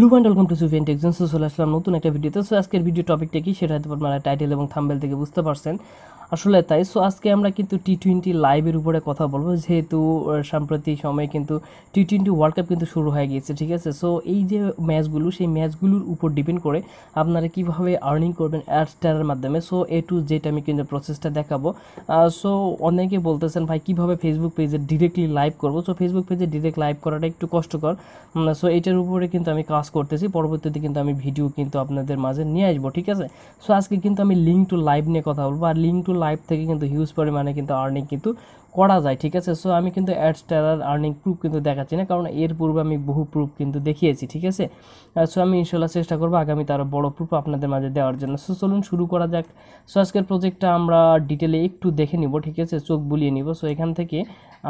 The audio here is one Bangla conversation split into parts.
hello and welcome to Sufiyan টেকজেন্স চলে আসলাম নতুন একটা ভিডিওতে সো আজকের ভিডিও টপিকটা কি সেটা হয়তো আপনারা টাইটেল এবং থাম্বেল থেকে বুঝতে পারছেন আসলে তাই সো আজকে আমরা কিন্তু টি টোয়েন্টি লাইভের উপরে কথা বলবো যেহেতু সাম্প্রতিক সময়ে কিন্তু টি টোয়েন্টি ওয়ার্ল্ড কাপ কিন্তু শুরু হয়ে গিয়েছে ঠিক আছে সো এই যে ম্যাচগুলো সেই ম্যাচগুলোর উপর ডিপেন্ড করে আপনারা কীভাবে আর্নিং করবেন অ্যাডস্টারের মাধ্যমে সো এ টু জেড আমি কিন্তু প্রসেসটা দেখাবো সো অনেকে বলতেছেন ভাই কীভাবে ফেসবুক পেজে ডিরেক্টলি লাইভ করবো সো ফেসবুক পেজে ডিরেক্ট লাইভ করাটা একটু কষ্টকর সো এটার উপরে কিন্তু আমি কাজ করতেছি পরবর্তীতে কিন্তু আমি ভিডিও কিন্তু আপনাদের মাঝে নিয়ে আসবো ঠিক আছে সো আজকে কিন্তু আমি লিঙ্ক টু লাইভ নিয়ে কথা বলবো আর লিঙ্ক টু লাইভ থেকে কিন্তু হিউজ পরিমাণে কিন্তু আর্নিং কিন্তু করা যায় ঠিক আছে সো আমি কিন্তু এডস টেরার আর্নিং প্রুফ কিন্তু দেখাচ্ছি না কারণ এর পূর্বে আমি বহু প্রুফ কিন্তু দেখিয়েছি ঠিক আছে আর সো আমি ইনশাআল্লাহ চেষ্টা করব আগামীতে আরো বড় প্রুফ আপনাদের মাঝে দেওয়ার জন্য সো চলুন শুরু করা যাক সো আজকের প্রজেক্টটা আমরা ডিটেইলে একটু দেখে নিব ঠিক আছে চোখ বুলিয়ে নিব সো এখান থেকে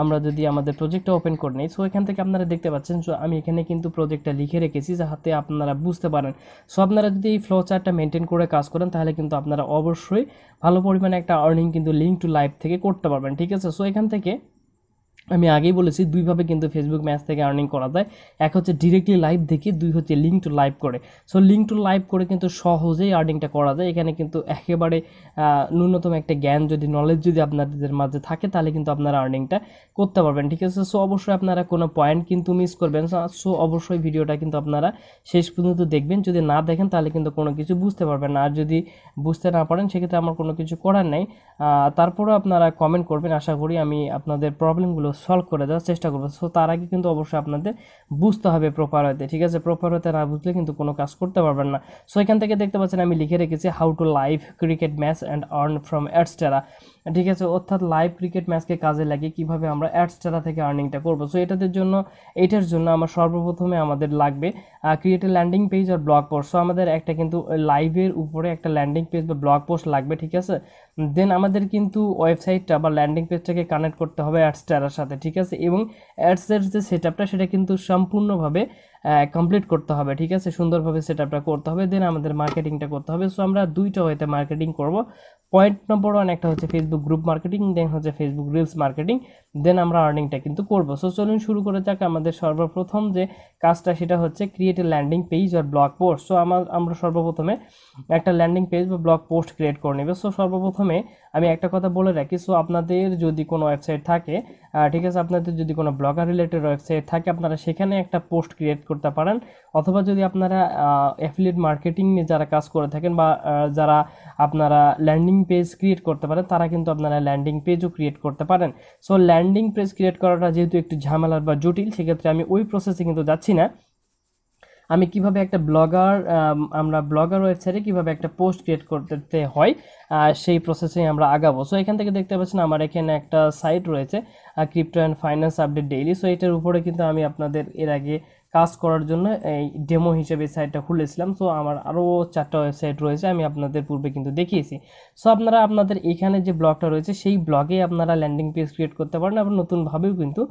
আমরা যদি আমাদের প্রজেক্টটা ওপেন করি সো এখান থেকে আপনারা দেখতে পাচ্ছেন সো আমি এখানে কিন্তু প্রজেক্টটা লিখে রেখেছি যাহাতে আপনারা বুঝতে পারেন সো আপনারা যদি এই ফ্লোচার্টটা মেইনটেইন করে কাজ করেন তাহলে কিন্তু আপনারা অবশ্যই ভালো পরিমাণে একটা আর্নিং কিন্তু লিঙ্ক টু লাইভ থেকে করতে পারবেন ঠিক আছে সো এখান থেকে আমি আগেই বলেছি দুইভাবে কিন্তু ফেসবুক ম্যাচ থেকে আর্নিং করা যায় এক হচ্ছে ডিরেক্টলি লাইভ দেখে দুই হচ্ছে লিঙ্ক টু লাইভ করে সো লিঙ্ক টু লাইভ করে কিন্তু সহজেই আর্নিংটা করা যায় এখানে কিন্তু একেবারে ন্যূনতম একটা জ্ঞান যদি নলেজ যদি আপনাদের মাঝে থাকে তাহলে কিন্তু আপনারা আর্নিংটা করতে পারবেন ঠিক আছে সো অবশ্যই আপনারা কোনো পয়েন্ট কিন্তু মিস করবেন সো অবশ্যই ভিডিওটা কিন্তু আপনারা শেষ পর্যন্ত দেখবেন যদি না দেখেন তাহলে কিন্তু কোনো কিছু বুঝতে পারবেন আর যদি বুঝতে না পারেন সেক্ষেত্রে আমার কোনো কিছু করার নেই তারপরেও আপনারা কমেন্ট করবেন আশা করি আমি আপনাদের প্রবলেমগুলো সলভ করে দেওয়ার চেষ্টা করবো সো তার আগে কিন্তু অবশ্যই আপনাদের বুঝতে হবে প্রপার হতে ঠিক আছে প্রপার হতে না বুঝলে কিন্তু কোনো কাজ করতে পারবেন না সো এখান থেকে দেখতে পাচ্ছেন আমি লিখে রেখেছি how to live cricket match and earn from Adsterra ঠিক আছে অর্থাৎ লাইভ ক্রিকেট ম্যাচকে কাজে লাগিয়ে কিভাবে আমরা অ্যাডস ছাড়া থেকে আর্নিংটা করবো সো এটাদের জন্য এটার জন্য আমার সর্বপ্রথমে আমাদের লাগবে ক্রিয়েট এ ল্যান্ডিং পেজ আর ব্লগ পোস্ট সো আমাদের একটা কিন্তু লাইভের উপরে একটা ল্যান্ডিং পেজ বা ব্লগ পোস্ট লাগবে ঠিক আছে দেন আমাদের কিন্তু ওয়েবসাইটটা বা ল্যান্ডিং পেজটাকে কানেক্ট করতে হবে অ্যাডস ডাটার সাথে ঠিক আছে এবং অ্যাডসের যে সেট সেটা কিন্তু সম্পূর্ণভাবে কমপ্লিট করতে হবে ঠিক আছে সুন্দরভাবে সেট করতে হবে দেন আমাদের মার্কেটিংটা করতে হবে সো আমরা দুইটা ওয়েতে মার্কেটিং করব পয়েন্ট নম্বর ওয়ান একটা হচ্ছে ফেসবুক গ্রুপ মার্কেটিং দেন হচ্ছে ফেসবুক রিলস মার্কেটিং দেন আমরা আর্নিংটা কিন্তু করবো সো চলুন শুরু করে যাক আমাদের সর্বপ্রথম যে কাজটা সেটা হচ্ছে ক্রিয়েট এ ল্যান্ডিং পেজ আর ব্লগ পোস্ট সো আমার আমরা সর্বপ্রথমে একটা ল্যান্ডিং পেজ বা ব্লগ পোস্ট ক্রিয়েট করে নেবে সো সর্বপ্রথমে আমি একটা কথা বলে রাখি সো আপনাদের যদি কোনো ওয়েবসাইট থাকে ঠিক আছে আপনাদের যদি কোনো ব্লগার রিলেটেড ওয়েবসাইট থাকে আপনারা সেখানে একটা পোস্ট ক্রিয়েট করতে পারেন অথবা যদি আপনারা অ্যাফিলিয়েট মার্কেটিং নিয়ে যারা কাজ করে থাকেন বা যারা আপনারা ল্যান্ডিং পেজ ক্রিয়েট করতে পারেন তারা কিন্তু আপনারা ল্যান্ডিং পেজও ক্রিয়েট করতে পারেন সো ল্যান্ডিং পেজ ক্রিয়েট করাটা যেহেতু একটু ঝামেলার বা জটিল সেক্ষেত্রে আমি ওই প্রসেসে কিন্তু যাচ্ছি না আমি কিভাবে একটা ব্লগার আমরা ব্লগার ওয়েবসাইটে কিভাবে একটা পোস্ট ক্রিয়েট করতে হয় সেই প্রসেসে আমরা আগাবো সো এখান থেকে দেখতে পাচ্ছেন আমার এখানে একটা সাইট রয়েছে crypto and finance update daily so এটার উপরে কিন্তু আমি আপনাদের এর আগে কাজ করার জন্য এই ডেমো হিসেবে সাইটটা খুলেছিলাম সো আমার আরও চারটা ওয়েবসাইট রয়েছে আমি আপনাদের পূর্বে কিন্তু দেখিয়েছি সো আপনারা আপনাদের এখানে যে ব্লগটা রয়েছে সেই ব্লগে আপনারা ল্যান্ডিং পেজ ক্রিয়েট করতে পারেন আবার নতুনভাবেও কিন্তু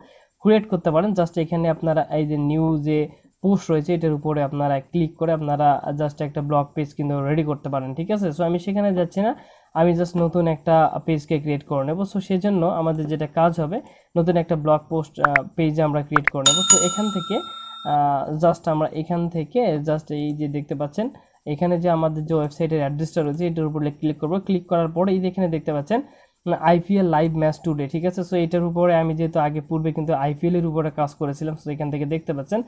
ক্রিয়েট করতে পারেন জাস্ট এখানে আপনারা এই যে নিউজে পোস্ট রয়েছে এটার উপরে আপনারা ক্লিক করে আপনারা জাস্ট একটা ব্লগ পেজ কিন্তু রেডি করতে পারেন ঠিক আছে সো আমি সেখানে যাচ্ছি না আমি জাস্ট নতুন একটা পেজকে ক্রিয়েট করে নেবো সো সেজন্য আমাদের যেটা কাজ হবে নতুন একটা ব্লগ পোস্ট পেজ আমরা ক্রিয়েট করে নেবো তো এখান থেকে জাস্ট আমরা এখান থেকে জাস্ট এই যে দেখতে পাচ্ছেন এখানে যে আমাদের যে ওয়েবসাইটের অ্যাড্রেসটা রয়েছে এটার উপরে ক্লিক করবো ক্লিক করার পরে এই এখানে দেখতে পাচ্ছেন আইপিএল লাইভ ম্যাচ টুডে ঠিক আছে সো এটার উপরে আমি যেহেতু আগে পূর্বে কিন্তু আইপিএলের উপরে কাজ করেছিলাম সো এখান থেকে দেখতে পাচ্ছেন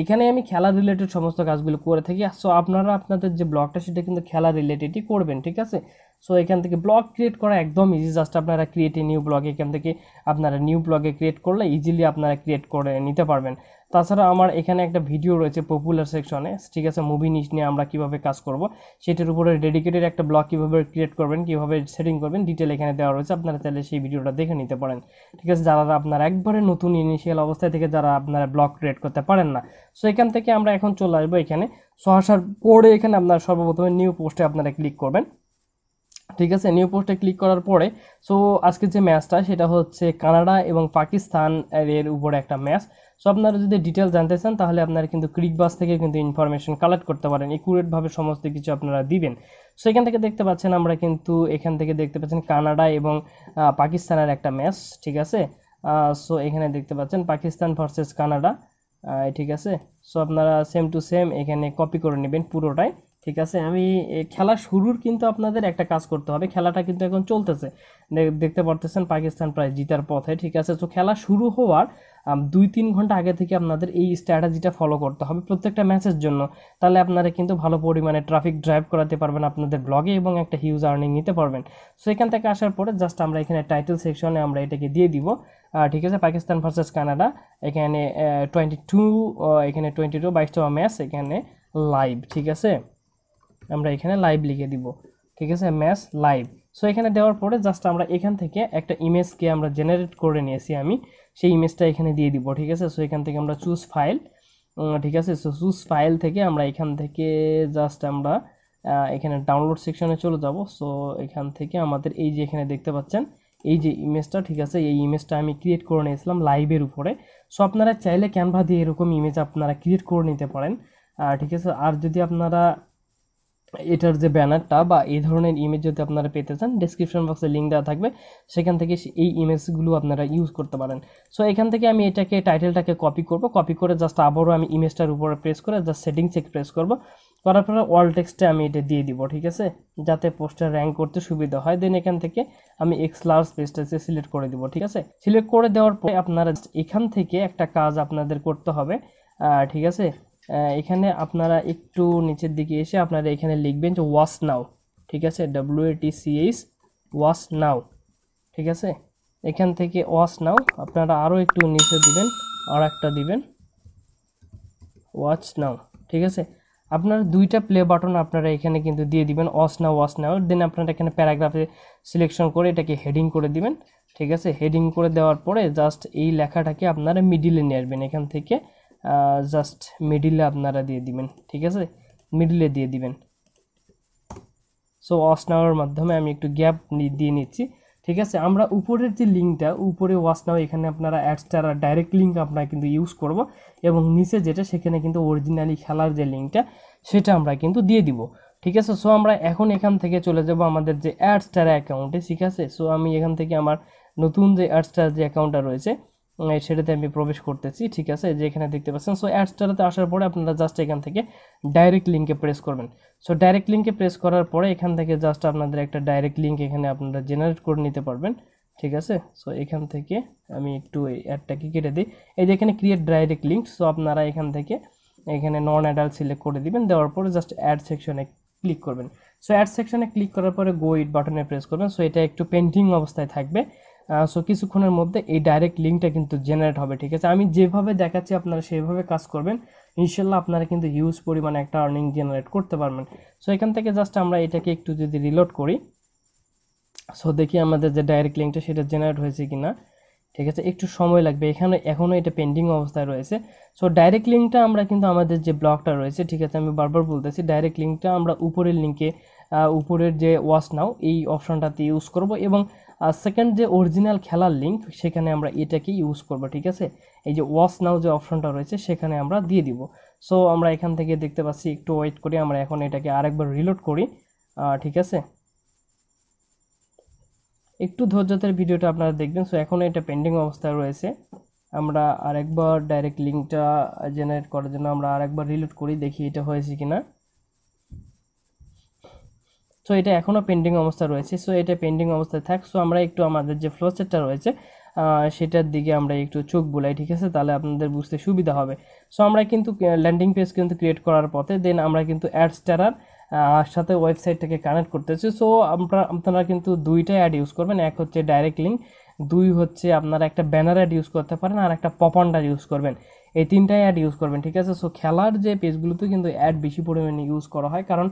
এখানে আমি খেলা রিলেটেড সমস্ত কাজগুলো করে থাকি সো আপনারা আপনাদের যে ব্লগটা সেটা কিন্তু খেলা রিলেটেডই করবেন ঠিক আছে সো এখান থেকে ব্লগ ক্রিয়েট করা একদম ইজি জাস্ট আপনারা ক্রিয়েট নিউ ব্লগ এখান থেকে আপনারা নিউ ব্লগে ক্রিয়েট করলে ইজিলি আপনারা ক্রিয়েট করে নিতে পারবেন তাছাড়া আমার এখানে একটা ভিডিও রয়েছে পপুলার সেকশনে ঠিক আছে মুভি নিচ নিয়ে আমরা কিভাবে কাজ করব সেটার উপরে ডেডিকেটেড একটা ব্লগ কীভাবে ক্রিয়েট করবেন কীভাবে সেটিং করবেন ডিটেল এখানে দেওয়া রয়েছে আপনারা চাইলে সেই ভিডিওটা দেখে নিতে পারেন ঠিক আছে যারা আপনারা একবারে নতুন ইনিশিয়াল অবস্থায় থেকে যারা আপনারা ব্লগ ক্রিয়েট করতে পারেন না সো এখান থেকে আমরা এখন চলে আসবো এখানে সো আসার পরে এখানে আপনারা সর্বপ্রথমে নিউ পোস্টে আপনারা ক্লিক করবেন ঠিক আছে নিউ পোস্টে ক্লিক করার পরে সো আজকে যে ম্যাচটা সেটা হচ্ছে কানাডা এবং পাকিস্তান এর উপরে একটা ম্যাচ সো আপনারা যদি ডিটেল জানতে চান তাহলে আপনারা কিন্তু ক্রিক বাস থেকে কিন্তু ইনফরমেশন কালেক্ট করতে পারেন একুরেটভাবে সমস্ত কিছু আপনারা দিবেন সো এখান থেকে দেখতে পাচ্ছেন আমরা কিন্তু এখান থেকে দেখতে পাচ্ছেন কানাডা এবং পাকিস্তানের একটা ম্যাচ ঠিক আছে সো এখানে দেখতে পাচ্ছেন পাকিস্তান ভার্সেস কানাডা ঠিক আছে সো আপনারা সেম টু সেম এখানে কপি করে নেবেন পুরোটাই ঠিক আছে আমি খেলা শুরুর কিন্তু আপনাদের একটা কাজ করতে হবে খেলাটা কিন্তু এখন চলতেছে দেখতে পারতেছেন পাকিস্তান প্রায় জিতার পথে ঠিক আছে তো খেলা শুরু হওয়ার দুই তিন ঘন্টা আগে থেকে আপনাদের এই স্ট্র্যাটাজিটা ফলো করতে হবে প্রত্যেকটা ম্যাচের জন্য তাহলে আপনারা কিন্তু ভালো পরিমাণে ট্রাফিক ড্রাইভ করাতে পারবেন আপনাদের ব্লগে এবং একটা হিউজ আর্নিং নিতে পারবেন সো এখান থেকে আসার পরে জাস্ট আমরা এখানে টাইটেল সেকশনে আমরা এটাকে দিয়ে দিব ঠিক আছে পাকিস্তান ভার্সেস কানাডা এখানে টোয়েন্টি টু এখানে টোয়েন্টি টু বাইশটা ম্যাচ এখানে লাইভ ঠিক আছে আমরা এখানে লাইভ লিখে দিব ঠিক আছে ম্যাচ লাইভ সো এখানে দেওয়ার পরে জাস্ট আমরা এখান থেকে একটা ইমেজকে আমরা জেনারেট করে নিয়েছি আমি সেই ইমেজটা এখানে দিয়ে দিব ঠিক আছে সো এখান থেকে আমরা চুজ ফাইল ঠিক আছে সো চুজ ফাইল থেকে আমরা এখান থেকে জাস্ট আমরা এখানে ডাউনলোড সেকশনে চলে যাব সো এখান থেকে আমাদের এই যে এখানে দেখতে পাচ্ছেন এই যে ইমেজটা ঠিক আছে এই ইমেজটা আমি ক্রিয়েট করে নিয়েছিলাম লাইভের উপরে সো আপনারা চাইলে ক্যানভা দিয়ে এরকম ইমেজ আপনারা ক্রিয়েট করে নিতে পারেন ঠিক আছে আর যদি আপনারা এটার যে ব্যানারটা বা এই ধরনের ইমেজ যদি আপনারা পেতে চান ডিসক্রিপশন বক্সে লিঙ্ক দেওয়া থাকবে সেখান থেকে এই ইমেজগুলো আপনারা ইউজ করতে পারেন সো এখান থেকে আমি এটাকে টাইটেলটাকে কপি করব কপি করে জাস্ট আবারও আমি ইমেজটার উপরে প্রেস করে জাস্ট চেক প্রেস করব করার পরে অল টেক্সটে আমি এটা দিয়ে দিব ঠিক আছে যাতে পোস্টটা র্যাঙ্ক করতে সুবিধা হয় দেন এখান থেকে আমি এক্স লার্জ পেজটাকে সিলেক্ট করে দিব ঠিক আছে সিলেক্ট করে দেওয়ার পরে আপনারা এখান থেকে একটা কাজ আপনাদের করতে হবে ঠিক আছে এখানে আপনারা একটু নিচের দিকে এসে আপনারা এখানে লিখবেন যে ওয়াশ নাও ঠিক আছে W T C H watch now ঠিক আছে এখান থেকে ওয়াশ নাও আপনারা আরও একটু নিচে দিবেন আর একটা দিবেন ওয়াচ নাও ঠিক আছে আপনার দুইটা প্লে বাটন আপনারা এখানে কিন্তু দিয়ে দিবেন ওয়াশ নাও ওয়াশ নাও দেন আপনারা এখানে প্যারাগ্রাফে সিলেকশন করে এটাকে হেডিং করে দিবেন ঠিক আছে হেডিং করে দেওয়ার পরে জাস্ট এই লেখাটাকে আপনারা মিডিলে নিয়ে আসবেন এখান থেকে জাস্ট মিডিলে আপনারা দিয়ে দিবেন ঠিক আছে মিডিলে দিয়ে দিবেন সো ওয়াশ নাওয়ার মাধ্যমে আমি একটু গ্যাপ দিয়ে নিচ্ছি ঠিক আছে আমরা উপরের যে লিঙ্কটা উপরে ওয়াশ নাও এখানে আপনারা অ্যাডস ছাড়া ডাইরেক্ট লিঙ্ক আমরা কিন্তু ইউজ করব এবং নিচে যেটা সেখানে কিন্তু অরিজিনালি খেলার যে লিঙ্কটা সেটা আমরা কিন্তু দিয়ে দিব ঠিক আছে সো আমরা এখন এখান থেকে চলে যাব আমাদের যে অ্যাডস ছাড়া অ্যাকাউন্টে ঠিক আছে সো আমি এখান থেকে আমার নতুন যে অ্যাডস ছাড়া যে অ্যাকাউন্টটা রয়েছে সেটাতে আমি প্রবেশ করতেছি ঠিক আছে যে এখানে দেখতে পাচ্ছেন সো অ্যাডসটাতে আসার পরে আপনারা জাস্ট এখান থেকে ডাইরেক্ট লিঙ্কে প্রেস করবেন সো ডাইরেক্ট লিঙ্কে প্রেস করার পরে এখান থেকে জাস্ট আপনাদের একটা ডাইরেক্ট লিঙ্ক এখানে আপনারা জেনারেট করে নিতে পারবেন ঠিক আছে সো এখান থেকে আমি একটু এই অ্যাডটাকে কেটে দিই এই যে এখানে ক্রিয়েট ডাইরেক্ট লিঙ্ক সো আপনারা এখান থেকে এখানে নন অ্যাডাল্ট সিলেক্ট করে দিবেন দেওয়ার পরে জাস্ট অ্যাড সেকশনে ক্লিক করবেন সো অ্যাড সেকশনে ক্লিক করার পরে গো ইট বাটনে প্রেস করবেন সো এটা একটু পেন্টিং অবস্থায় থাকবে সো কিছুক্ষণের মধ্যে এই ডাইরেক্ট লিঙ্কটা কিন্তু জেনারেট হবে ঠিক আছে আমি যেভাবে দেখাচ্ছি আপনারা সেভাবে কাজ করবেন ইনশাল্লাহ আপনারা কিন্তু হিউজ পরিমাণে একটা আর্নিং জেনারেট করতে পারবেন সো এখান থেকে জাস্ট আমরা এটাকে একটু যদি রিলোড করি সো দেখি আমাদের যে ডাইরেক্ট লিঙ্কটা সেটা জেনারেট হয়েছে কি না ঠিক আছে একটু সময় লাগবে এখানে এখনও এটা পেন্ডিং অবস্থায় রয়েছে সো ডাইরেক্ট লিঙ্কটা আমরা কিন্তু আমাদের যে ব্লগটা রয়েছে ঠিক আছে আমি বারবার বলতেছি ডাইরেক্ট লিঙ্কটা আমরা উপরের লিঙ্কে উপরের যে ওয়াশ নাও এই অপশানটাতে ইউজ করব এবং আর সেকেন্ড যে অরিজিনাল খেলার লিঙ্ক সেখানে আমরা এটাকে ইউজ করবো ঠিক আছে এই যে ওয়াশ নাও যে অপশনটা রয়েছে সেখানে আমরা দিয়ে দিব সো আমরা এখান থেকে দেখতে পাচ্ছি একটু ওয়েট করি আমরা এখন এটাকে আরেকবার রিলোড করি ঠিক আছে একটু ধৈর্যতের ভিডিওটা আপনারা দেখবেন সো এখন এটা পেন্ডিং অবস্থায় রয়েছে আমরা আরেকবার ডাইরেক্ট লিঙ্কটা জেনারেট করার জন্য আমরা আরেকবার রিলোড করি দেখি এটা হয়েছে কিনা না সো এটা এখনও পেন্ডিং অবস্থা রয়েছে সো এটা পেন্ডিং অবস্থায় থাক সো আমরা একটু আমাদের যে ফ্লোসেটটা রয়েছে সেটার দিকে আমরা একটু চোখ বোলাই ঠিক আছে তাহলে আপনাদের বুঝতে সুবিধা হবে সো আমরা কিন্তু ল্যান্ডিং পেজ কিন্তু ক্রিয়েট করার পথে দেন আমরা কিন্তু অ্যাডস টারার সাথে ওয়েবসাইটটাকে কানেক্ট করতেছি সো আমরা আপনারা কিন্তু দুইটা অ্যাড ইউজ করবেন এক হচ্ছে ডাইরেক্ট লিঙ্ক দুই হচ্ছে আপনারা একটা ব্যানার অ্যাড ইউজ করতে পারেন আর একটা পপনডার ইউজ করবেন এই তিনটাই অ্যাড ইউজ করবেন ঠিক আছে সো খেলার যে পেজগুলোতে কিন্তু অ্যাড বেশি পরিমাণে ইউজ করা হয় কারণ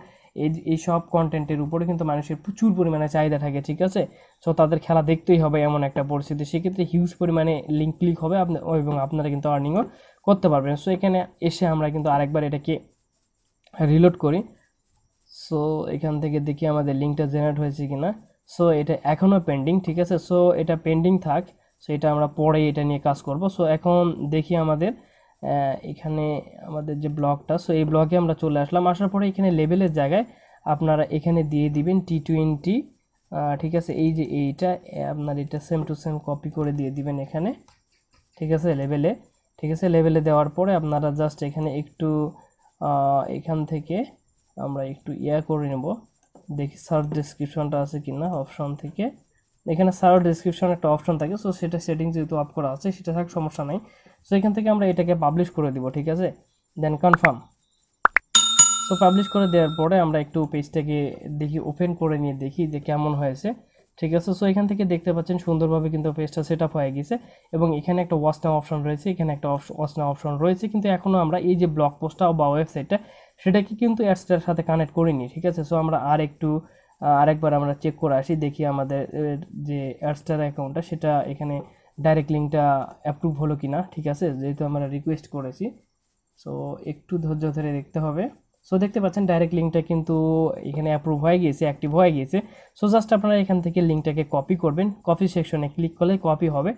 এই এই সব কন্টেন্টের উপরে কিন্তু মানুষের প্রচুর পরিমাণে চাহিদা থাকে ঠিক আছে সো তাদের খেলা দেখতেই হবে এমন একটা পরিস্থিতি সেক্ষেত্রে হিউজ পরিমাণে লিঙ্ক ক্লিক হবে আপনার এবং আপনারা কিন্তু আর্নিংও করতে পারবেন সো এখানে এসে আমরা কিন্তু আরেকবার এটাকে রিলোড করি সো এখান থেকে দেখি আমাদের লিঙ্কটা জেনারেট হয়েছে কি না সো এটা এখনও পেন্ডিং ঠিক আছে সো এটা পেন্ডিং থাক সো এটা আমরা পরে এটা নিয়ে কাজ করব সো এখন দেখি আমাদের এখানে আমাদের যে ব্লকটা সো এই ব্লকে আমরা চলে আসলাম আসার পরে এখানে লেভেলের জায়গায় আপনারা এখানে দিয়ে দিবেন টি টোয়েন্টি ঠিক আছে এই যে এইটা আপনার এটা সেম টু সেম কপি করে দিয়ে দিবেন এখানে ঠিক আছে লেভেলে ঠিক আছে লেভেলে দেওয়ার পরে আপনারা জাস্ট এখানে একটু এখান থেকে আমরা একটু ইয়া করে নেব দেখি সার্চ ডিসক্রিপশনটা আছে কি না অপশন থেকে এখানে সার্চ ডিসক্রিপশন একটা অপশন থাকে সো সেটা সেটিং যেহেতু আপ করা আছে সেটা থাক সমস্যা নাই সো এখান থেকে আমরা এটাকে পাবলিশ করে দিব ঠিক আছে দেন কনফার্ম সো পাবলিশ করে দেওয়ার পরে আমরা একটু পেজটাকে দেখি ওপেন করে নিয়ে দেখি যে কেমন হয়েছে ঠিক আছে সো এখান থেকে দেখতে পাচ্ছেন সুন্দরভাবে কিন্তু পেজটা সেট আপ হয়ে গেছে এবং এখানে একটা ওয়াচ নাও অপশন রয়েছে এখানে একটা ওয়াচ নাও অপশন রয়েছে কিন্তু এখনও আমরা এই যে ব্লগ পোস্টটা বা ওয়েবসাইটটা সেটাকে কিন্তু অ্যাডসটার সাথে কানেক্ট করিনি ঠিক আছে সো আমরা আর একটু আরেকবার আমরা চেক করে আসি দেখি আমাদের যে অ্যাডস্টার অ্যাকাউন্টটা সেটা এখানে ডাইরেক্ট লিঙ্কটা অ্যাপ্রুভ হলো কি না ঠিক আছে যেহেতু আমরা রিকোয়েস্ট করেছি সো একটু ধৈর্য ধরে দেখতে হবে সো দেখতে পাচ্ছেন ডাইরেক্ট লিঙ্কটা কিন্তু এখানে অ্যাপ্রুভ হয়ে গিয়েছে অ্যাক্টিভ হয়ে গিয়েছে সো জাস্ট আপনারা এখান থেকে লিঙ্কটাকে কপি করবেন কপি সেকশনে ক্লিক করলে কপি হবে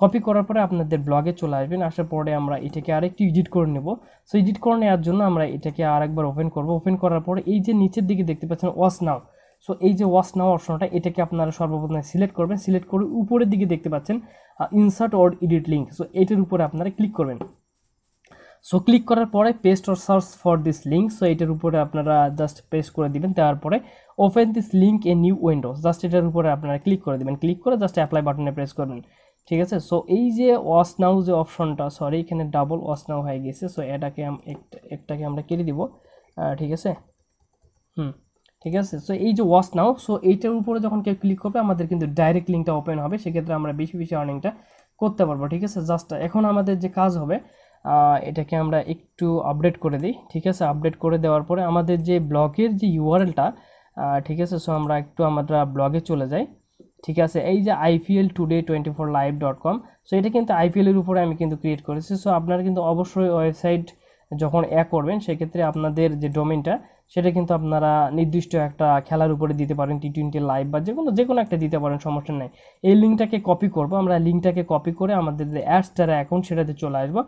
কপি করার পরে আপনাদের ব্লগে চলে আসবেন আসার পরে আমরা এটাকে আরেকটু এডিট করে নেব সো এডিট করে নেওয়ার জন্য আমরা এটাকে আরেকবার ওপেন করব ওপেন করার পরে এই যে নিচের দিকে দেখতে পাচ্ছেন ওয়াস নাও সো এই যে ওয়াশ নাও অপশনটা এটাকে আপনারা সর্বপ্রথমে সিলেক্ট করবেন সিলেক্ট করে উপরের দিকে দেখতে পাচ্ছেন insert or edit link so এটার উপরে আপনারা ক্লিক করবেন সো ক্লিক করার পরে paste or search for this link so এটার উপরে আপনারা জাস্ট পেস্ট করে দিবেন তারপরে open this link a new window just এটার উপরে আপনারা ক্লিক করে দেবেন ক্লিক করে জাস্ট অ্যাপ্লাই বাটনে প্রেস করবেন ঠিক আছে সো এই যে ওয়াশ নাও যে অপশনটা সরি এখানে ডাবল ওয়াশ নাও হয়ে গেছে সো এটাকে একটাকে আমরা কেটে দিব ঠিক আছে হুম ঠিক আছে সো এই যে ওয়াশ নাও সো এইটার উপরে যখন কেউ ক্লিক করবে আমাদের কিন্তু ডাইরেক্ট লিঙ্কটা ওপেন হবে সেক্ষেত্রে আমরা বেশি বেশি আর্নিংটা করতে পারবো ঠিক আছে জাস্ট এখন আমাদের যে কাজ হবে এটাকে আমরা একটু আপডেট করে দিই ঠিক আছে আপডেট করে দেওয়ার পরে আমাদের যে ব্লগের যে ইউআরএলটা ঠিক আছে সো আমরা একটু আমরা ব্লগে চলে যাই ঠিক আছে এই যে IPL today twenty four live dot com so এটা কিন্তু আইপিএলের উপরে আমি কিন্তু ক্রিয়েট করেছি সো আপনারা কিন্তু অবশ্যই ওয়েবসাইট যখন অ্যাড করবেন সেক্ষেত্রে আপনাদের যে ডোমেনটা সেটা কিন্তু আপনারা নির্দিষ্ট একটা খেলার উপরে দিতে পারেন টি টোয়েন্টি লাইভ বা যে কোনো যে কোনো একটা দিতে পারেন সমস্যা নেই এই লিঙ্কটাকে কপি করব আমরা লিঙ্কটাকে কপি করে আমাদের যে অ্যাডসটারা অ্যাকাউন্ট সেটাতে চলে আসবো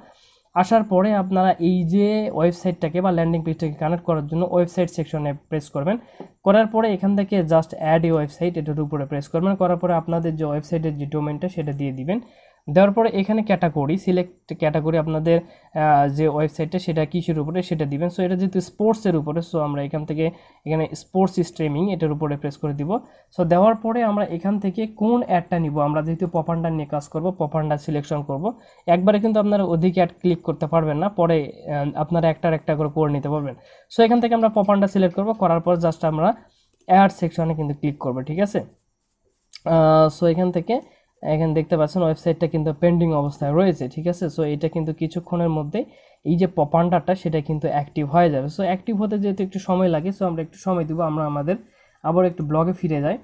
আসার পরে আপনারা এই যে ওয়েবসাইটটাকে বা ল্যান্ডিং পেজটাকে কানেক্ট করার জন্য ওয়েবসাইট সেকশনে প্রেস করবেন করার পরে এখান থেকে জাস্ট অ্যাড এ ওয়েবসাইট এটার উপরে প্রেস করবেন করার পরে আপনাদের যে ওয়েবসাইটের যে ডোমেনটা সেটা দিয়ে দিবেন দেওয়ার পরে এখানে ক্যাটাগরি সিলেক্ট ক্যাটাগরি আপনাদের যে ওয়েবসাইটটা সেটা কিসের উপরে সেটা দিবেন সো এটা যেহেতু স্পোর্টসের উপরে সো আমরা এখান থেকে এখানে স্পোর্টস স্ট্রিমিং এটার উপরে প্রেস করে দিব সো দেওয়ার পরে আমরা এখান থেকে কোন অ্যাডটা নিব আমরা যেহেতু পপান্ডার নিয়ে কাজ করবো পপান্ডার সিলেকশন করব একবারে কিন্তু আপনারা অধিক অ্যাড ক্লিক করতে পারবেন না পরে আপনারা একটার একটা করে করে নিতে পারবেন সো এখান থেকে আমরা পপান্ডা সিলেক্ট করব করার পর জাস্ট আমরা অ্যাড সেকশনে কিন্তু ক্লিক করবো ঠিক আছে সো এখান থেকে এখানে দেখতে পাচ্ছেন ওয়েবসাইটটা কিন্তু পেন্ডিং অবস্থায় রয়েছে ঠিক আছে সো এটা কিন্তু কিছুক্ষণের মধ্যে এই যে পপান্ডারটা সেটা কিন্তু অ্যাক্টিভ হয়ে যাবে সো অ্যাক্টিভ হতে যেহেতু একটু সময় লাগে সো আমরা একটু সময় দেবো আমরা আমাদের আবার একটু ব্লগে ফিরে যাই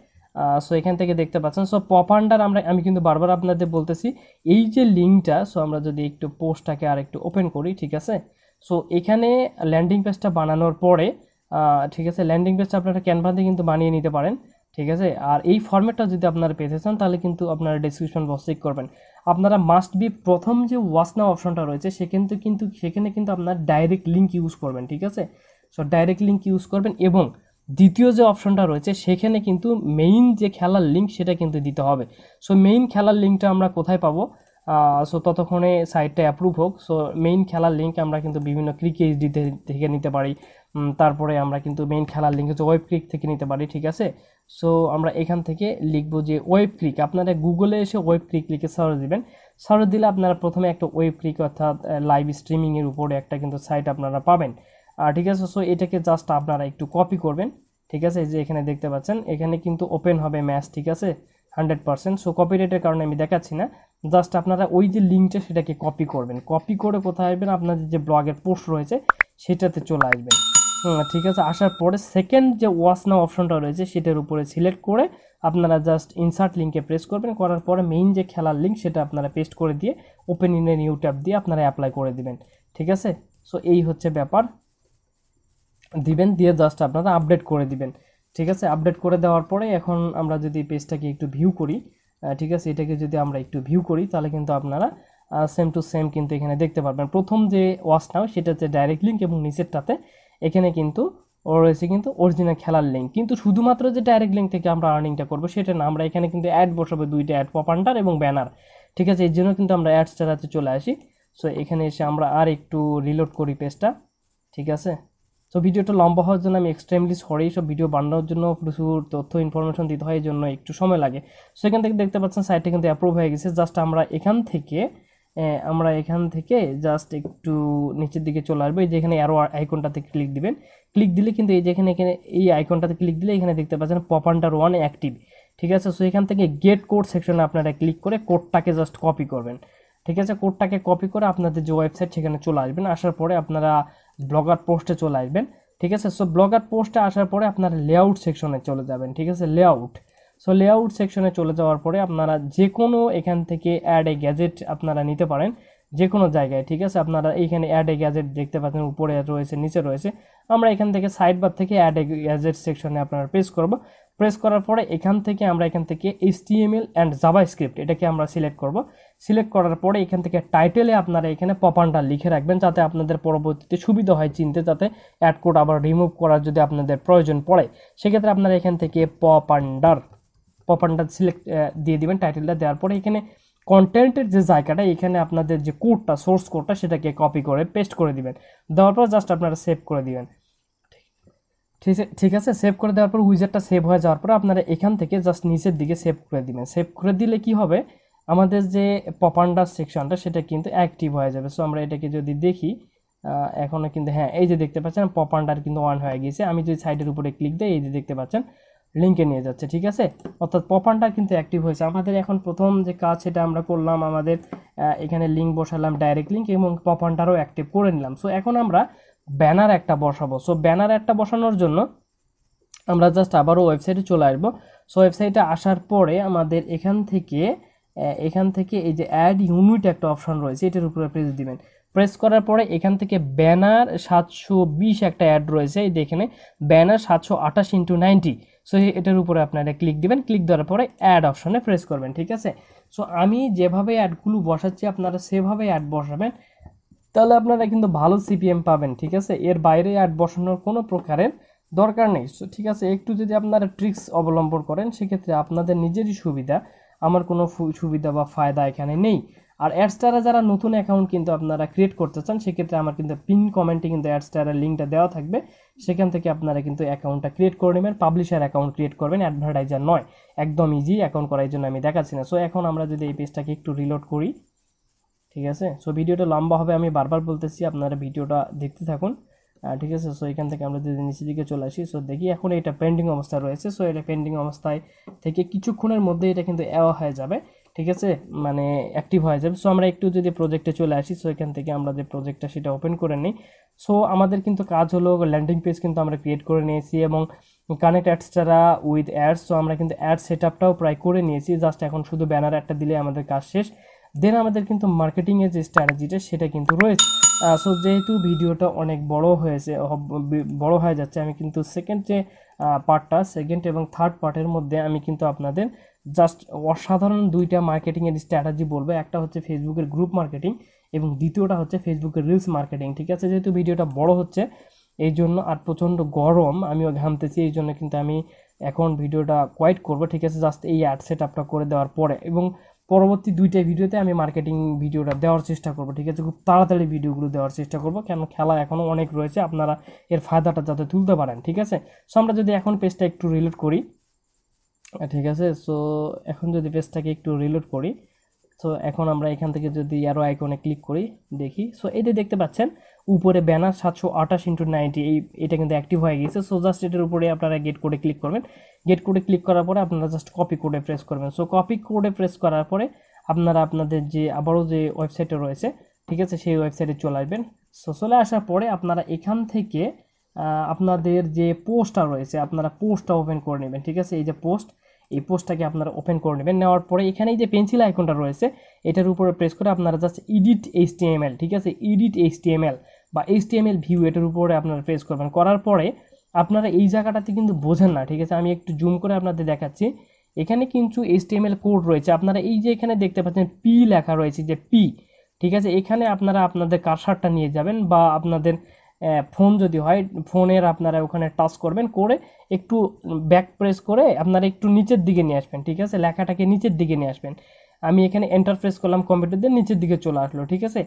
সো এখান থেকে দেখতে পাচ্ছেন সো পপান্ডার আমরা আমি কিন্তু বারবার আপনাদের বলতেছি এই যে লিঙ্কটা সো আমরা যদি একটু পোস্টটাকে আর একটু ওপেন করি ঠিক আছে সো এখানে ল্যান্ডিং পেজটা বানানোর পরে ঠিক আছে ল্যান্ডিং পেজটা আপনারা ক্যানভাতে কিন্তু বানিয়ে নিতে পারেন ঠিক আছে আর এই ফর্মেটটা যদি আপনারা পেতে চান তাহলে কিন্তু আপনারা ডিসক্রিপশন বক্স চেক করবেন আপনারা মাস্ট বি প্রথম যে ওয়াশ নাও অপশনটা রয়েছে কিন্তু কিন্তু সেখানে কিন্তু আপনার ডাইরেক্ট লিঙ্ক ইউজ করবেন ঠিক আছে সো ডাইরেক্ট লিঙ্ক ইউজ করবেন এবং দ্বিতীয় যে অপশনটা রয়েছে সেখানে কিন্তু মেইন যে খেলার লিঙ্ক সেটা কিন্তু দিতে হবে সো মেইন খেলার লিঙ্কটা আমরা কোথায় পাবো সো ততক্ষণে সাইটটা অ্যাপ্রুভ হোক সো মেইন খেলার লিঙ্ক আমরা কিন্তু বিভিন্ন ক্রিক এইচডিতে থেকে নিতে পারি তারপরে আমরা কিন্তু মেইন খেলার লিঙ্ক হচ্ছে ওয়েব ক্লিক থেকে নিতে পারি ঠিক আছে সো আমরা এখান থেকে লিখবো যে ওয়েব ক্লিক আপনারা গুগলে এসে ওয়েব ক্লিক লিখে সার্চ দিবেন সার্চ দিলে আপনারা প্রথমে একটা ওয়েব ক্লিক অর্থাৎ লাইভ স্ট্রিমিংয়ের উপরে একটা কিন্তু সাইট আপনারা পাবেন আর ঠিক আছে সো এটাকে জাস্ট আপনারা একটু কপি করবেন ঠিক আছে এই যে এখানে দেখতে পাচ্ছেন এখানে কিন্তু ওপেন হবে ম্যাচ ঠিক আছে হান্ড্রেড পার্সেন্ট সো কপিরাইটের কারণে আমি দেখাচ্ছি না জাস্ট আপনারা ওই যে লিঙ্কটা সেটাকে কপি করবেন কপি করে কোথায় আসবেন আপনাদের যে ব্লগের পোস্ট রয়েছে সেটাতে চলে আসবেন ঠিক আছে আসার পরে সেকেন্ড যে ওয়াশ নাও অপশনটা রয়েছে সেটার উপরে সিলেক্ট করে আপনারা জাস্ট ইনসার্ট লিঙ্কে প্রেস করবেন করার পরে মেইন যে খেলার লিঙ্ক সেটা আপনারা পেস্ট করে দিয়ে ওপেন ইন এন ট্যাব দিয়ে আপনারা অ্যাপ্লাই করে দিবেন ঠিক আছে সো এই হচ্ছে ব্যাপার দিবেন দিয়ে জাস্ট আপনারা আপডেট করে দিবেন ঠিক আছে আপডেট করে দেওয়ার পরে এখন আমরা যদি পেজটাকে একটু ভিউ করি ঠিক আছে এটাকে যদি আমরা একটু ভিউ করি তাহলে কিন্তু আপনারা সেম টু সেম কিন্তু এখানে দেখতে পারবেন প্রথম যে ওয়াচ নাও হচ্ছে ডাইরেক্ট লিঙ্ক এবং নিচেরটাতে এখানে কিন্তু রয়েছে কিন্তু অরিজিনাল খেলার লিঙ্ক কিন্তু শুধুমাত্র যে ডাইরেক্ট লিঙ্ক থেকে আমরা আর্নিংটা করবো সেটা না আমরা এখানে কিন্তু অ্যাড বসাবো দুইটা অ্যাড পপান্টার এবং ব্যানার ঠিক আছে এর জন্য কিন্তু আমরা অ্যাডসটাতে চলে আসি সো এখানে এসে আমরা আর একটু রিলোড করি পেজটা ঠিক আছে তো ভিডিওটা লম্বা হওয়ার জন্য আমি এক্সট্রিমলি সরি সব ভিডিও বানানোর জন্য প্রচুর তথ্য ইনফরমেশন দিতে হয় এই জন্য একটু সময় লাগে সো এখান থেকে দেখতে পাচ্ছেন সাইটটা কিন্তু অ্যাপ্রুভ হয়ে গেছে জাস্ট আমরা এখান থেকে আমরা এখান থেকে জাস্ট একটু নিচের দিকে চলে আসবো এই যে এখানে অ্যারো আইকনটাতে ক্লিক দিবেন ক্লিক দিলে কিন্তু এই যে এখানে এখানে এই আইকনটাতে ক্লিক দিলে এখানে দেখতে পাচ্ছেন পপ আন্ডার ওয়ান অ্যাক্টিভ ঠিক আছে সো এখান থেকে গেট কোড সেকশনে আপনারা ক্লিক করে কোডটাকে জাস্ট কপি করবেন ঠিক আছে কোডটাকে কপি করে আপনাদের যে ওয়েবসাইট সেখানে চলে আসবেন আসার পরে আপনারা ব্লগার পোস্টে চলে আসবেন ঠিক আছে সো ব্লগার পোস্টে আসার পরে আপনারা লেআউট সেকশনে চলে যাবেন ঠিক আছে লেআউট সো লেআউট সেকশনে চলে যাওয়ার পরে আপনারা যে কোনো এখান থেকে অ্যাড এ গ্যাজেট আপনারা নিতে পারেন যে কোনো জায়গায় ঠিক আছে আপনারা এইখানে অ্যাড এ গ্যাজেট দেখতে পাচ্ছেন উপরে রয়েছে নিচে রয়েছে আমরা এখান থেকে সাইড বার থেকে অ্যাড এ গ্যাজেট সেকশনে আপনারা প্রেস করব প্রেস করার পরে এখান থেকে আমরা এখান থেকে এইচটিএমএল অ্যান্ড জাভা স্ক্রিপ্ট এটাকে আমরা সিলেক্ট করব সিলেক্ট করার পরে এখান থেকে টাইটেলে আপনারা এখানে পপানটা লিখে রাখবেন যাতে আপনাদের পরবর্তীতে সুবিধা হয় চিনতে যাতে অ্যাড কোড আবার রিমুভ করার যদি আপনাদের প্রয়োজন পড়ে সেক্ষেত্রে আপনারা এখান থেকে পপান্ডার পপানটা সিলেক্ট দিয়ে দিবেন টাইটেলটা দেওয়ার পরে এখানে কন্টেন্টের যে জায়গাটা এখানে আপনাদের যে কোডটা সোর্স কোডটা সেটাকে কপি করে পেস্ট করে দিবেন দেওয়ার পর জাস্ট আপনারা সেভ করে দিবেন ঠিক আছে ঠিক আছে সেভ করে দেওয়ার পর উইজারটা সেভ হয়ে যাওয়ার পর আপনারা এখান থেকে জাস্ট নিচের দিকে সেভ করে দিবেন সেভ করে দিলে কি হবে আমাদের যে পপান্ডার সেকশনটা সেটা কিন্তু অ্যাক্টিভ হয়ে যাবে সো আমরা এটাকে যদি দেখি এখনও কিন্তু হ্যাঁ এই যে দেখতে পাচ্ছেন পপান্ডার কিন্তু অন হয়ে গিয়েছে আমি যদি সাইডের উপরে ক্লিক দিই এই যে দেখতে পাচ্ছেন লিঙ্কে নিয়ে যাচ্ছে ঠিক আছে অর্থাৎ পপান্ডার কিন্তু অ্যাক্টিভ হয়েছে আমাদের এখন প্রথম যে কাজ সেটা আমরা করলাম আমাদের এখানে লিঙ্ক বসালাম ডাইরেক্ট লিঙ্ক এবং পপান্ডারও অ্যাক্টিভ করে নিলাম সো এখন আমরা ব্যানার একটা বসাবো সো ব্যানার একটা বসানোর জন্য আমরা জাস্ট আবারও ওয়েবসাইটে চলে আসবো সো ওয়েবসাইটে আসার পরে আমাদের এখান থেকে এখান থেকে এই যে অ্যাড ইউনিট একটা অপশন রয়েছে এটার উপরে প্রেস দিবেন প্রেস করার পরে এখান থেকে ব্যানার সাতশো বিশ একটা অ্যাড রয়েছে এই দেখেনে ব্যানার সাতশো আঠাশ ইন্টু নাইনটি সো এটার উপরে আপনারা ক্লিক দিবেন ক্লিক দেওয়ার পরে অ্যাড অপশানে প্রেস করবেন ঠিক আছে সো আমি যেভাবে অ্যাডগুলো বসাচ্ছি আপনারা সেভাবে অ্যাড বসাবেন তাহলে আপনারা কিন্তু ভালো সিপিএম পাবেন ঠিক আছে এর বাইরে অ্যাড বসানোর কোনো প্রকারের দরকার নেই ঠিক আছে একটু যদি আপনারা ট্রিক্স অবলম্বন করেন সেক্ষেত্রে আপনাদের নিজেরই সুবিধা আমার কোনো সুবিধা বা ফায়দা এখানে নেই আর অ্যাডস্টারা যারা নতুন অ্যাকাউন্ট কিন্তু আপনারা ক্রিয়েট করতে চান সেক্ষেত্রে আমার কিন্তু পিন কমেন্টে কিন্তু অ্যাডস্টারের লিঙ্কটা দেওয়া থাকবে সেখান থেকে আপনারা কিন্তু অ্যাকাউন্টটা ক্রিয়েট করে নেবেন পাবলিশার অ্যাকাউন্ট ক্রিয়েট করবেন অ্যাডভার্টাইজার নয় একদম ইজি অ্যাকাউন্ট করার জন্য আমি দেখাচ্ছি না সো এখন আমরা যদি এই পেজটাকে একটু রিলোড করি ঠিক আছে সো ভিডিওটা লম্বা হবে আমি বারবার বলতেছি আপনারা ভিডিওটা দেখতে থাকুন ঠিক আছে সো এখান থেকে আমরা যদি নিচের দিকে চলে আসি সো দেখি এখন এটা পেন্ডিং অবস্থায় রয়েছে সো এটা পেন্ডিং অবস্থায় থেকে কিছুক্ষণের মধ্যে এটা কিন্তু অ্যাওয়া হয়ে যাবে ঠিক আছে মানে অ্যাক্টিভ হয়ে যাবে সো আমরা একটু যদি প্রজেক্টে চলে আসি সো এখান থেকে আমরা যে প্রজেক্টটা সেটা ওপেন করে নিই সো আমাদের কিন্তু কাজ হলো ল্যান্ডিং পেজ কিন্তু আমরা ক্রিয়েট করে নিয়েছি এবং কানেক্ট অ্যাডস ছাড়া উইথ অ্যাডস সো আমরা কিন্তু অ্যাড সেট আপটাও প্রায় করে নিয়েছি জাস্ট এখন শুধু ব্যানার একটা দিলে আমাদের কাজ শেষ দেন আমাদের কিন্তু মার্কেটিংয়ের যে স্ট্র্যাটেজিটা সেটা কিন্তু রয়েছে সো যেহেতু ভিডিওটা অনেক বড় হয়েছে বড় হয়ে যাচ্ছে আমি কিন্তু সেকেন্ড যে পার্টটা সেকেন্ড এবং থার্ড পার্টের মধ্যে আমি কিন্তু আপনাদের জাস্ট অসাধারণ দুইটা মার্কেটিংয়ের স্ট্র্যাটাজি বলবো একটা হচ্ছে ফেসবুকের গ্রুপ মার্কেটিং এবং দ্বিতীয়টা হচ্ছে ফেসবুকের রিলস মার্কেটিং ঠিক আছে যেহেতু ভিডিওটা বড় হচ্ছে এই জন্য আর প্রচণ্ড গরম আমিও ঘামতেছি এই জন্য কিন্তু আমি এখন ভিডিওটা কোয়াইট করব ঠিক আছে জাস্ট এই অ্যাড সেট আপটা করে দেওয়ার পরে এবং পরবর্তী দুইটা ভিডিওতে আমি মার্কেটিং ভিডিওটা দেওয়ার চেষ্টা করব ঠিক আছে খুব তাড়াতাড়ি ভিডিওগুলো দেওয়ার চেষ্টা করব কেন খেলা এখনও অনেক রয়েছে আপনারা এর ফায়দাটা যাতে তুলতে পারেন ঠিক আছে সো আমরা যদি এখন পেজটা একটু রিলোড করি ঠিক আছে সো এখন যদি পেজটাকে একটু রিলোড করি সো এখন আমরা এখান থেকে যদি আরও আইকনে ক্লিক করি দেখি সো এই যে দেখতে পাচ্ছেন উপরে ব্যানার সাতশো আঠাশ ইন্টু নাইনটি এই এটা কিন্তু অ্যাক্টিভ হয়ে গেছে সো জাস্ট এটার উপরে আপনারা গেট কোডে ক্লিক করবেন গেট কোডে ক্লিক করার পরে আপনারা জাস্ট কপি কোডে প্রেস করবেন সো কপি কোডে প্রেস করার পরে আপনারা আপনাদের যে আবারও যে ওয়েবসাইটে রয়েছে ঠিক আছে সেই ওয়েবসাইটে চলে আসবেন সো চলে আসার পরে আপনারা এখান থেকে আপনাদের যে পোস্টটা রয়েছে আপনারা পোস্টটা ওপেন করে নেবেন ঠিক আছে এই যে পোস্ট এই পোস্টটাকে আপনারা ওপেন করে নেবেন নেওয়ার পরে এখানে যে পেন্সিল আইকনটা রয়েছে এটার উপরে প্রেস করে আপনারা জাস্ট ইডিট এইচটিএমএল ঠিক আছে ইডিট এইচটিএমএল বা এইচটিএমএল ভিউ এটার উপরে আপনারা প্রেস করবেন করার পরে আপনারা এই জায়গাটাতে কিন্তু বোঝেন না ঠিক আছে আমি একটু জুম করে আপনাদের দেখাচ্ছি এখানে কিন্তু এইচটিএমএল কোড রয়েছে আপনারা এই যে এখানে দেখতে পাচ্ছেন পি লেখা রয়েছে যে পি ঠিক আছে এখানে আপনারা আপনাদের কারসারটা নিয়ে যাবেন বা আপনাদের ফোন যদি হয় ফোনের আপনারা ওখানে টাচ করবেন করে একটু ব্যাক প্রেস করে আপনারা একটু নিচের দিকে নিয়ে আসবেন ঠিক আছে লেখাটাকে নিচের দিকে নিয়ে আসবেন আমি এখানে এন্টার প্রেস করলাম কম্পিউটার নিচের দিকে চলে আসলো ঠিক আছে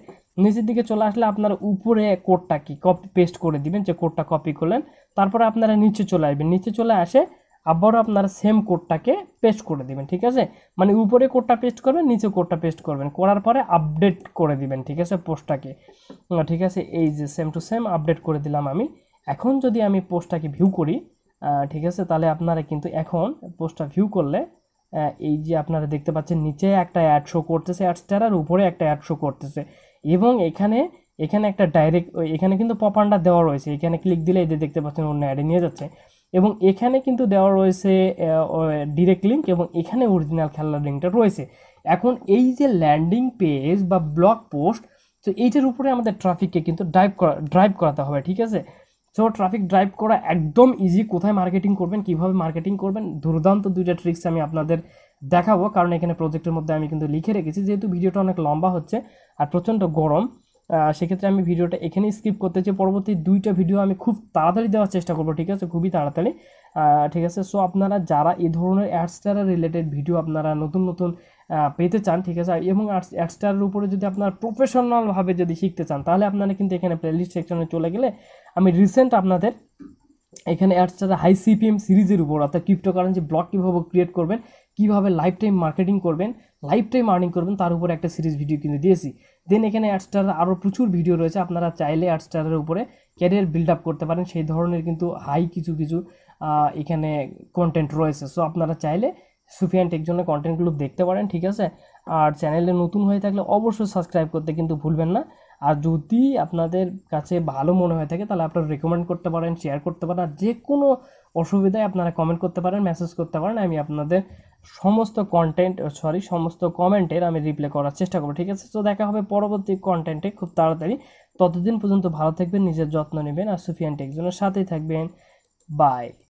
নিচের দিকে চলে আসলে আপনার উপরে কোডটা কি কপি পেস্ট করে দিবেন যে কোডটা কপি করলেন তারপরে আপনারা নিচে চলে আসবেন নিচে চলে আসে আবারও আপনারা সেম কোডটাকে পেস্ট করে দিবেন ঠিক আছে মানে উপরে কোডটা পেস্ট করবেন নিচে কোডটা পেস্ট করবেন করার পরে আপডেট করে দিবেন ঠিক আছে পোস্টটাকে ঠিক আছে এই যে সেম টু সেম আপডেট করে দিলাম আমি এখন যদি আমি পোস্টটাকে ভিউ করি ঠিক আছে তাহলে আপনারা কিন্তু এখন পোস্টটা ভিউ করলে এই যে আপনারা দেখতে পাচ্ছেন নিচে একটা অ্যাড শো করতেছে অ্যাডস্টার আর উপরে একটা অ্যাড শো করতেছে এবং এখানে এখানে একটা ডাইরেক্ট এখানে কিন্তু পপান্ডা দেওয়া রয়েছে এখানে ক্লিক দিলে এই যে দেখতে পাচ্ছেন অন্য অ্যাডে নিয়ে যাচ্ছে এবং এখানে কিন্তু দেওয়া রয়েছে ডিরেক্ট লিঙ্ক এবং এখানে অরিজিনাল খেলার লিঙ্কটা রয়েছে এখন এই যে ল্যান্ডিং পেজ বা ব্লগ পোস্ট তো এইটার উপরে আমাদের ট্রাফিককে কিন্তু ড্রাইভ করা ড্রাইভ করাতে হবে ঠিক আছে সো ট্রাফিক ড্রাইভ করা একদম ইজি কোথায় মার্কেটিং করবেন কিভাবে মার্কেটিং করবেন দুর্দান্ত দুইটা ট্রিক্স আমি আপনাদের দেখাবো কারণ এখানে প্রজেক্টের মধ্যে আমি কিন্তু লিখে রেখেছি যেহেতু ভিডিওটা অনেক লম্বা হচ্ছে আর প্রচণ্ড গরম সেক্ষেত্রে আমি ভিডিওটা এখানেই স্কিপ করতে চাই পরবর্তী দুইটা ভিডিও আমি খুব তাড়াতাড়ি দেওয়ার চেষ্টা করবো ঠিক আছে খুবই তাড়াতাড়ি ঠিক আছে সো আপনারা যারা এই ধরনের অ্যাডস্টারের রিলেটেড ভিডিও আপনারা নতুন নতুন পেতে চান ঠিক আছে এবং অ্যাডস্টারের উপরে যদি আপনার প্রফেশনালভাবে যদি শিখতে চান তাহলে আপনারা কিন্তু এখানে প্লেলিস্ট সেকশনে চলে গেলে আমি রিসেন্ট আপনাদের এখানে অ্যাডস ছাড়া হাই সিপিএম সিরিজের উপর অর্থাৎ ক্রিপ্টোকারেন্সি ব্লক কীভাবে ক্রিয়েট করবেন কীভাবে লাইফ টাইম মার্কেটিং করবেন লাইফ টাইম আর্নিং করবেন তার উপর একটা সিরিজ ভিডিও কিনে দিয়েছি দেন এখানে অ্যাডস্টার আরও প্রচুর ভিডিও রয়েছে আপনারা চাইলে অ্যাডস্টারের উপরে ক্যারিয়ার বিল্ড আপ করতে পারেন সেই ধরনের কিন্তু হাই কিছু কিছু এখানে কন্টেন্ট রয়েছে সো আপনারা চাইলে সুফিয়ান জন্য কন্টেন্টগুলো দেখতে পারেন ঠিক আছে আর চ্যানেলে নতুন হয়ে থাকলে অবশ্যই সাবস্ক্রাইব করতে কিন্তু ভুলবেন না আর যদি আপনাদের কাছে ভালো মনে হয়ে থাকে তাহলে আপনারা রেকমেন্ড করতে পারেন শেয়ার করতে পারেন আর যে কোনো অসুবিধায় আপনারা কমেন্ট করতে পারেন মেসেজ করতে পারেন আমি আপনাদের সমস্ত কন্টেন্ট সরি সমস্ত কমেন্টের আমি রিপ্লে করার চেষ্টা করবো ঠিক আছে তো দেখা হবে পরবর্তী কন্টেন্টে খুব তাড়াতাড়ি ততদিন পর্যন্ত ভালো থাকবেন নিজের যত্ন নেবেন আর সুফিয়ান টেকজনের সাথেই থাকবেন বাই